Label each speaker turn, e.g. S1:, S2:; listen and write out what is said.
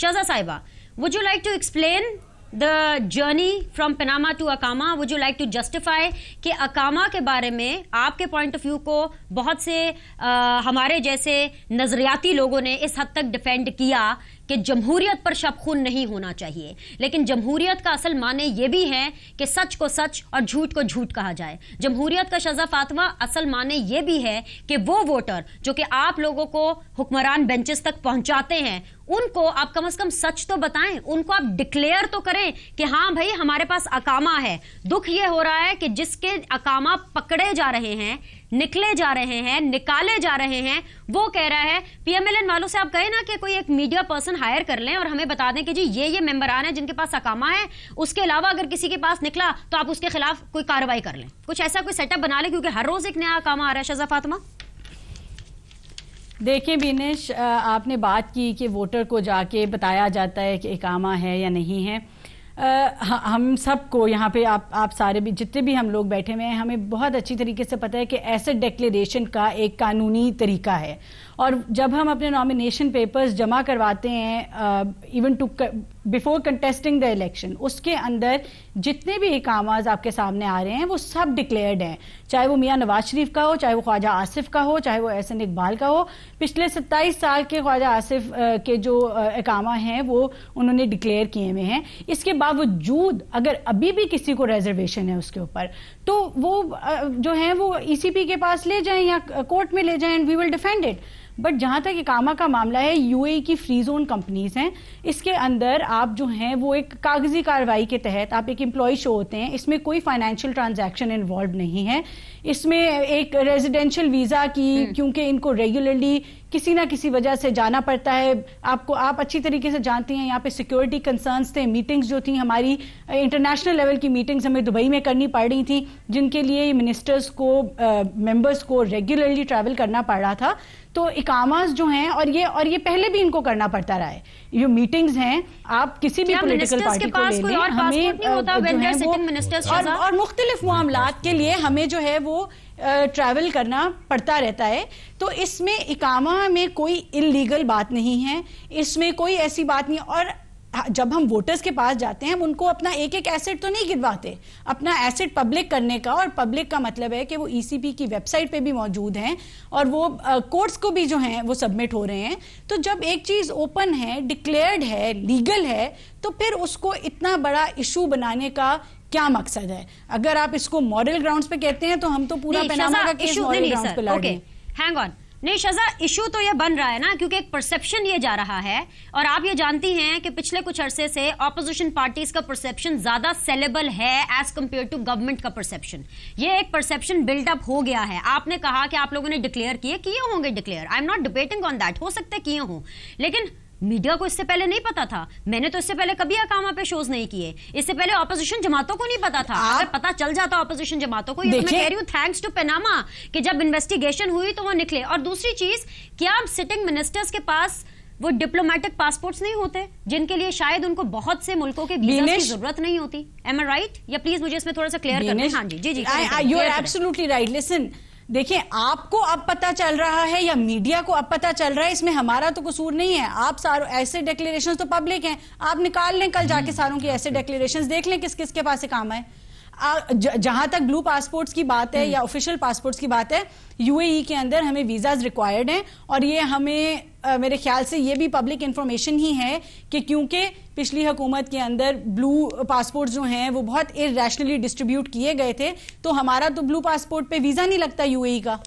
S1: Shaza Saiba, would you like to explain the journey from Panama to Akama? Would you like to justify कि अकामा के बारे में आपके point of view को बहुत से आ, हमारे जैसे नज़रियाती लोगों ने इस हद तक डिफेंड किया कि जमहूरियत पर शब खून नहीं होना चाहिए लेकिन जमहूरियत का असल माने ये भी है कि सच को सच और झूठ को झूठ कहा जाए जमहूरियत का शजा फातवा असल माने ये भी है कि वो वोटर जो कि आप लोगों को हुक्मरान बेंचेस तक पहुंचाते हैं उनको आप कम से कम सच तो बताएं उनको आप डिक्लेयर तो करें कि हाँ भाई हमारे पास अकामा है दुख ये हो रहा है कि जिसके अकामा पकड़े जा रहे हैं निकले जा रहे हैं निकाले जा रहे हैं वो कह रहा है पीएमएलएन वालों से आप कहे ना कि कोई एक मीडिया पर्सन हायर कर लें और हमें बता दें कि जी ये ये आ रहे हैं जिनके पास अकामा है उसके अलावा अगर किसी के पास निकला तो आप उसके खिलाफ कोई कार्रवाई कर लें कुछ ऐसा कोई सेटअप बना लें क्योंकि हर रोज एक नया अकामा आ रहा है शजा फातमा
S2: देखिए बिनेश आपने बात की कि वोटर को जाके बताया जाता है कि एकामा है या नहीं है आ, हम सबको यहाँ पे आप आप सारे भी जितने भी हम लोग बैठे हुए हैं हमें बहुत अच्छी तरीके से पता है कि एसेट डिक्लेरेशन का एक कानूनी तरीका है और जब हम अपने नॉमिनेशन पेपर्स जमा करवाते हैं even to before contesting the election उसके अंदर जितने भी इकामाज आपके सामने आ रहे हैं वो सब डिक्लेयर्ड हैं चाहे वो मियाँ नवाज शरीफ का हो चाहे वो ख्वाजा आसिफ का हो चाहे वो एहसन इकबाल का हो पिछले 27 साल के ख्वाजा आसिफ uh, के जो uh, इकामा हैं वो उन्होंने डिक्लेयर किए हुए हैं इसके बावजूद अगर अभी भी किसी को रिजर्वेशन है उसके ऊपर तो वो uh, जो है वो ई e के पास ले जाए या कोर्ट में ले जाए and we will defend it but जहाँ तक इकामा का मामला है यूएई e की फ्री जोन कंपनीज हैं इसके अंदर आप जो हैं वो एक कागजी कार्रवाई के तहत आप एक एम्प्लॉय शो होते हैं इसमें कोई फाइनेंशियल ट्रांजैक्शन इन्वॉल्व नहीं है इसमें एक रेजिडेंशियल वीज़ा की हम्म। क्योंकि इनको रेगुलरली किसी ना किसी वजह से जाना पड़ता है आपको आप अच्छी तरीके से जानती हैं यहाँ पे सिक्योरिटी कंसर्न्स थे मीटिंग्स जो थी हमारी इंटरनेशनल लेवल की मीटिंग्स हमें दुबई में करनी पड़ रही थी जिनके लिए मिनिस्टर्स को मेंबर्स को रेगुलरली ट्रैवल करना पड़ रहा था तो इकामास जो हैं और ये और ये पहले भी इनको करना पड़ता रहा है ये मीटिंग्स हैं आप किसी भी पोलिटिकल पार्टी को ले लें हमें और, और मुख्तलिफ मामला के लिए हमें जो है वो ट्रैवल करना पड़ता रहता है तो इसमें इकामा में कोई इलीगल बात नहीं है इसमें कोई ऐसी बात नहीं और जब हम वोटर्स के पास जाते हैं हम उनको अपना एक एक एसेट तो नहीं गिरवाते अपना एसेट पब्लिक करने का और पब्लिक का मतलब है कि वो ईसीपी e की वेबसाइट पे भी मौजूद हैं और वो कोर्ट्स को भी जो हैं वो सबमिट हो रहे हैं तो जब एक चीज़ ओपन है डिक्लेयर्ड है लीगल है तो फिर उसको इतना बड़ा इशू बनाने का क्या मकसद है अगर आप इसको मॉरल ग्राउंड पे कहते हैं तो हम तो पूरा पैनामा का केस मॉडल ग्राउंड पे ओके
S1: हैंग ऑन नहीं शजा इशू तो ये बन रहा है ना क्योंकि एक परसेप्शन ये जा रहा है और आप ये जानती हैं कि पिछले कुछ अरसे से ऑपोजिशन पार्टीज का परसेप्शन ज्यादा सेलेबल है एज कम्पेयर टू गवर्नमेंट का परसेप्शन ये एक परसेप्शन बिल्डअप हो गया है आपने कहा कि आप लोगों ने डिक्लेयर किए किए होंगे declare I am not debating on that हो सकते किए हों लेकिन मीडिया को इससे पहले नहीं पता था मैंने तो इससे पहले कभी अकामा पे शोज नहीं किए इससे पहले ऑपोजिशन जमातों को नहीं पता था आप... अगर पता चल जाता ऑपोजिशन जमातों को तो मैं कह रही हूँ थैंक्स टू पेनामा कि जब इन्वेस्टिगेशन हुई तो वो निकले और दूसरी चीज क्या आप सिटिंग मिनिस्टर्स के पास वो डिप्लोमेटिक पासपोर्ट्स नहीं होते जिनके लिए शायद उनको बहुत से मुल्कों के की जरूरत नहीं होती एम आई राइट या प्लीज मुझे इसमें थोड़ा
S2: सा क्लियर करना हाँ जी जी जी I you are absolutely right listen देखिए आपको अब पता चल रहा है या मीडिया को अब पता चल रहा है इसमें हमारा तो कसूर नहीं है आप सारो ऐसे डिक्लेरेशन तो पब्लिक हैं आप निकाल लें कल जाके हम्म। सारों की ऐसे डिक्लेरेशन देख लें किस किस के पास काम है जहां तक ब्लू पासपोर्ट्स की बात है हम्म। या ऑफिशियल पासपोर्ट्स की बात है यूएई e के अंदर हमें वीजाज रिक्वायर्ड हैं और ये हमें आ, मेरे ख्याल से ये भी पब्लिक इंफॉर्मेशन ही है कि क्योंकि पिछली हुकूमत के अंदर ब्लू पासपोर्ट जो हैं वो बहुत इरेशनली डिस्ट्रीब्यूट किए गए थे तो हमारा तो ब्लू पासपोर्ट पे वीज़ा नहीं लगता यूएई e का